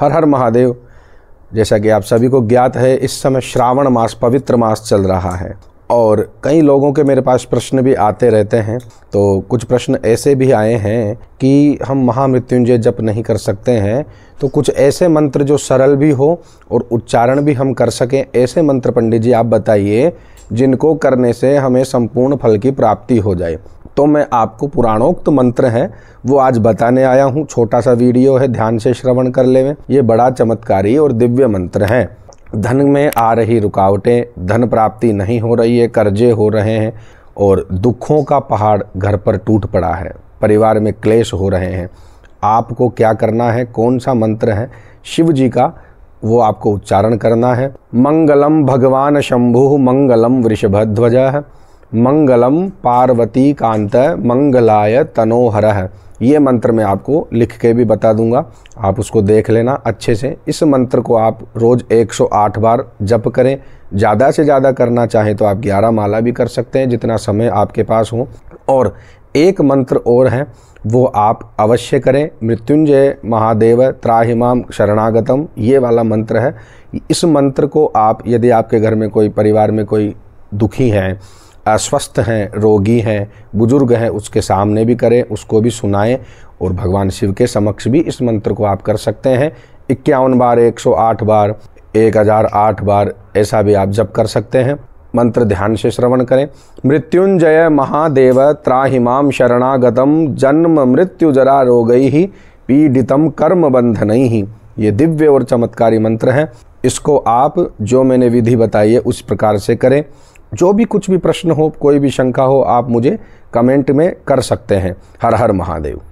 हर हर महादेव जैसा कि आप सभी को ज्ञात है इस समय श्रावण मास पवित्र मास चल रहा है और कई लोगों के मेरे पास प्रश्न भी आते रहते हैं तो कुछ प्रश्न ऐसे भी आए हैं कि हम महामृत्युंजय जप नहीं कर सकते हैं तो कुछ ऐसे मंत्र जो सरल भी हो और उच्चारण भी हम कर सकें ऐसे मंत्र पंडित जी आप बताइए जिनको करने से हमें संपूर्ण फल की प्राप्ति हो जाए तो मैं आपको पुराणोक्त मंत्र है वो आज बताने आया हूँ छोटा सा वीडियो है ध्यान से श्रवण कर ले में ये बड़ा चमत्कारी और दिव्य मंत्र है धन में आ रही रुकावटें धन प्राप्ति नहीं हो रही है कर्जे हो रहे हैं और दुखों का पहाड़ घर पर टूट पड़ा है परिवार में क्लेश हो रहे हैं आपको क्या करना है कौन सा मंत्र है शिव जी का वो आपको उच्चारण करना है मंगलम भगवान शंभु मंगलम वृषभध्वज है मंगलम पार्वती कांत मंगलाय तनोहर ये मंत्र मैं आपको लिख के भी बता दूंगा आप उसको देख लेना अच्छे से इस मंत्र को आप रोज़ 108 बार जप करें ज़्यादा से ज़्यादा करना चाहें तो आप 11 माला भी कर सकते हैं जितना समय आपके पास हो और एक मंत्र और है वो आप अवश्य करें मृत्युंजय महादेव त्राहिमाम शरणागतम ये वाला मंत्र है इस मंत्र को आप यदि आपके घर में कोई परिवार में कोई दुखी हैं अस्वस्थ हैं रोगी हैं बुजुर्ग हैं उसके सामने भी करें उसको भी सुनाएं और भगवान शिव के समक्ष भी इस मंत्र को आप कर सकते हैं इक्यावन बार 108 बार 1008 बार ऐसा भी आप जप कर सकते हैं मंत्र ध्यान से श्रवण करें मृत्युंजय महादेव त्राहिमाम शरणागतम जन्म मृत्यु जरा रोगई ही पीड़ितम कर्म बंधन ही ये दिव्य और चमत्कारी मंत्र है इसको आप जो मैंने विधि बताई है उस प्रकार से करें जो भी कुछ भी प्रश्न हो कोई भी शंका हो आप मुझे कमेंट में कर सकते हैं हर हर महादेव